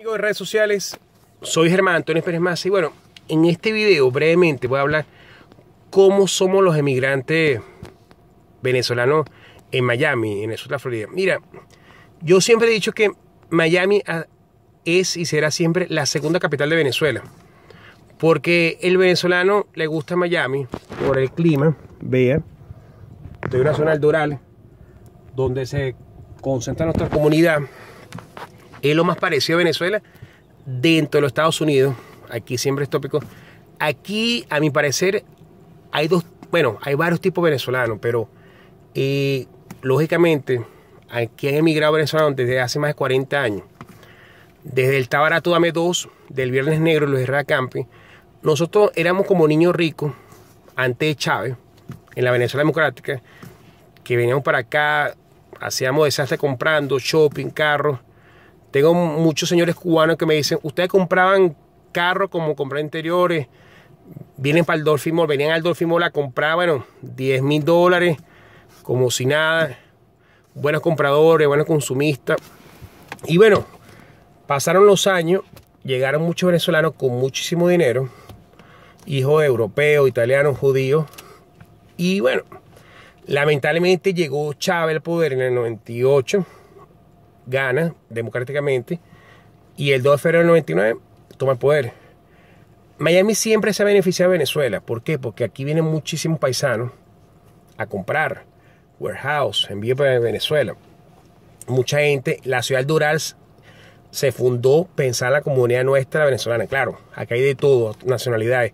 Amigos de redes sociales, soy Germán Antonio Pérez Massa y bueno, en este video brevemente voy a hablar cómo somos los emigrantes venezolanos en Miami, en el sur de la Florida. Mira, yo siempre he dicho que Miami ah, es y será siempre la segunda capital de Venezuela, porque el venezolano le gusta Miami por el clima, vea, en una zona Doral donde se concentra nuestra comunidad es lo más parecido a Venezuela dentro de los Estados Unidos. Aquí siempre es tópico. Aquí, a mi parecer, hay dos, bueno, hay varios tipos venezolanos, pero eh, lógicamente aquí han emigrado venezolanos desde hace más de 40 años. Desde el Tabarato Dame 2, del Viernes Negro, los Herrera Campi, nosotros éramos como niños ricos antes de Chávez, en la Venezuela Democrática, que veníamos para acá, hacíamos desastre comprando, shopping, carros, tengo muchos señores cubanos que me dicen, ustedes compraban carros como compré interiores, vienen para el Dolphin venían al Dolphin Mall a comprar, bueno, 10 mil dólares, como si nada, buenos compradores, buenos consumistas. Y bueno, pasaron los años, llegaron muchos venezolanos con muchísimo dinero, hijos europeos, italianos, judíos, y bueno, lamentablemente llegó Chávez al poder en el 98 gana democráticamente y el 2 de febrero del 99 toma el poder. Miami siempre se ha beneficiado de Venezuela. ¿Por qué? Porque aquí vienen muchísimos paisanos a comprar. Warehouse, envío para Venezuela. Mucha gente, la ciudad Durals se fundó pensando en la comunidad nuestra venezolana. Claro, acá hay de todo, nacionalidades,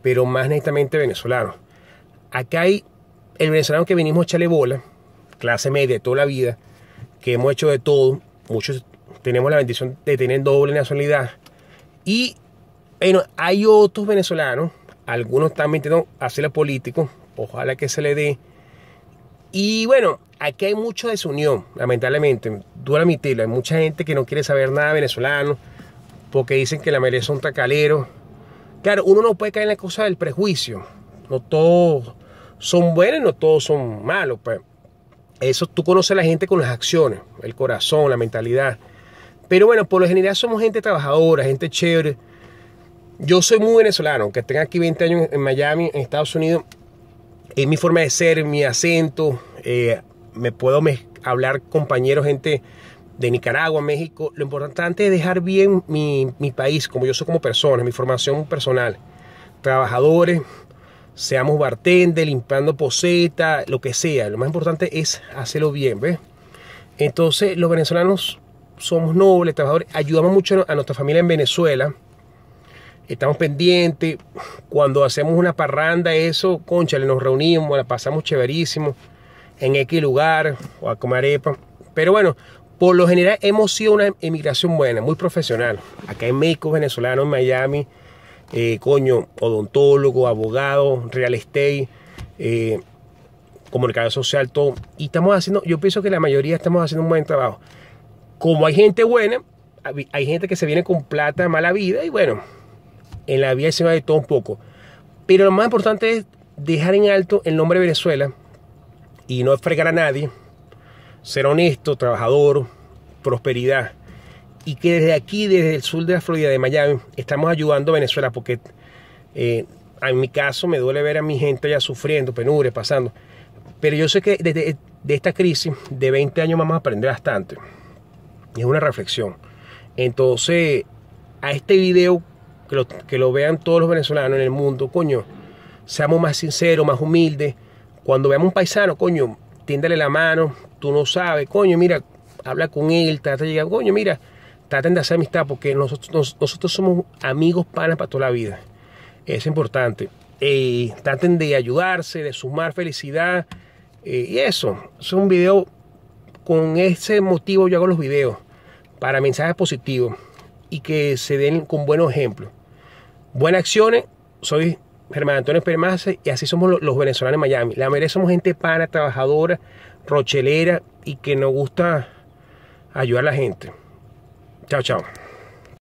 pero más netamente venezolanos. Acá hay el venezolano que venimos a echarle bola, clase media, toda la vida, que hemos hecho de todo, muchos tenemos la bendición de tener doble nacionalidad. Y bueno, hay otros venezolanos, algunos también tienen asilo político, ojalá que se le dé. Y bueno, aquí hay mucha desunión, lamentablemente, duele admitirlo, hay mucha gente que no quiere saber nada venezolano, porque dicen que la mayoría un tacaleros. Claro, uno no puede caer en la cosa del prejuicio, no todos son buenos, no todos son malos, pues. Eso tú conoces a la gente con las acciones, el corazón, la mentalidad. Pero bueno, por lo general somos gente trabajadora, gente chévere. Yo soy muy venezolano, aunque tenga aquí 20 años en Miami, en Estados Unidos. Es mi forma de ser, mi acento. Eh, me puedo hablar compañeros, gente de Nicaragua, México. Lo importante es dejar bien mi, mi país, como yo soy como persona, mi formación personal. Trabajadores, seamos bartender, limpiando poseta, lo que sea. Lo más importante es hacerlo bien, ¿ves? Entonces, los venezolanos somos nobles, trabajadores, ayudamos mucho a nuestra familia en Venezuela. Estamos pendientes. Cuando hacemos una parranda, eso, concha, nos reunimos, la pasamos chéverísimo en X lugar o a comer Pero bueno, por lo general hemos sido una emigración buena, muy profesional. Acá en México, venezolano, en Miami, eh, coño, odontólogo, abogado, real estate, eh, comunicador social, todo. Y estamos haciendo, yo pienso que la mayoría estamos haciendo un buen trabajo. Como hay gente buena, hay gente que se viene con plata, mala vida, y bueno, en la vida se va de todo un poco. Pero lo más importante es dejar en alto el nombre de Venezuela y no fregar a nadie, ser honesto, trabajador, prosperidad y que desde aquí, desde el sur de la Florida de Miami, estamos ayudando a Venezuela porque eh, en mi caso me duele ver a mi gente allá sufriendo, penure, pasando. Pero yo sé que desde de esta crisis de 20 años vamos a aprender bastante. Es una reflexión. Entonces, a este video, que lo, vean todos los venezolanos en el mundo, coño, seamos más sinceros, más humildes. Cuando veamos un paisano, coño, tiéndale la mano, tú no sabes, coño, mira, habla con él, trata de coño, mira, traten de hacer amistad porque nosotros, somos amigos panas para toda la vida. Es importante. Eh, traten de ayudarse, de sumar felicidad. Eh, y eso, es un video, con ese motivo yo hago los videos, para mensajes positivos y que se den con buenos ejemplos. Buenas acciones, soy Germán Antonio Permace y así somos los venezolanos en Miami. La mayoría somos gente pana, trabajadora, rochelera y que nos gusta ayudar a la gente. Tchau, tchau.